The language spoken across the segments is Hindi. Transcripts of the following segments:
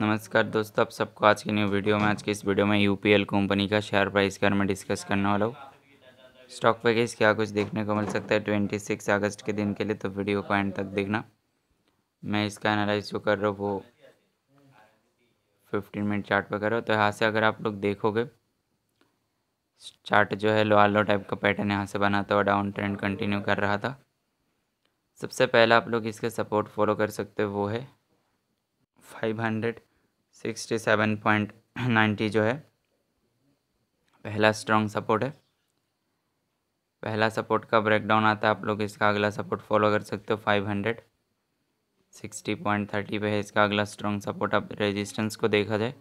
नमस्कार दोस्तों आप सबको आज की न्यू वीडियो में आज के इस वीडियो में यूपीएल कंपनी का शेयर प्राइस के बारे में डिस्कस करने वाला हूँ स्टॉक पैकेज क्या कुछ देखने को मिल सकता है ट्वेंटी सिक्स अगस्त के दिन के लिए तो वीडियो को एंड तक देखना मैं इसका एनालाइज जो कर रहा हूँ वो फिफ्टीन मिनट चार्ट पर कर रहा हूँ तो यहाँ से अगर आप लोग देखोगे चार्ट जो है लो आलो टाइप का पैटर्न यहाँ से बना था डाउन ट्रेंड कंटिन्यू कर रहा था सबसे पहला आप लोग इसके सपोर्ट फॉलो कर सकते हो वो है five hundred sixty seven point ninety जो है पहला स्ट्रॉन्ग सपोर्ट है पहला सपोर्ट का ब्रेकडाउन आता है आप लोग इसका अगला सपोर्ट फॉलो कर सकते हो five hundred sixty point thirty पे है इसका अगला स्ट्रॉन्ग सपोर्ट आप रेजिस्टेंस को देखा जाए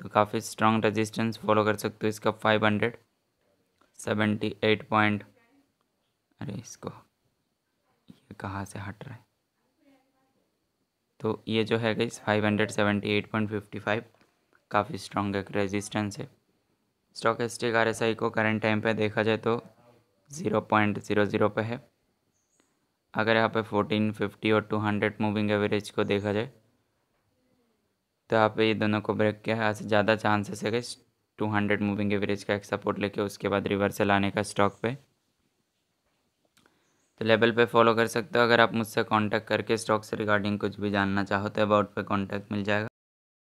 तो काफ़ी स्ट्रॉन्ग रेजिस्टेंस फॉलो कर सकते हो इसका five hundred seventy eight point अरे इसको ये कहाँ से हट रहा है तो ये जो है गई five hundred seventy eight point fifty five काफ़ी स्ट्रॉन्ग एक रेजिस्टेंस है स्टॉक एस्टिक आर को करंट टाइम पे देखा जाए तो ज़ीरो पॉइंट ज़ीरो ज़ीरो पर है अगर यहाँ पे फोर्टीन फिफ्टी और टू हंड्रेड मूविंग एवरेज को देखा जाए तो यहाँ पे ये दोनों को ब्रेक किया है ऐसे ज़्यादा चांसेस है गई टू हंड्रेड मूविंग एवरेज का एक सपोर्ट लेके उसके बाद रिवर्सल आने का स्टॉक पे तो लेवल पे फॉलो कर सकते हो अगर आप मुझसे कांटेक्ट करके स्टॉक से रिगार्डिंग कुछ भी जानना चाहो तो अबाउट पे कांटेक्ट मिल जाएगा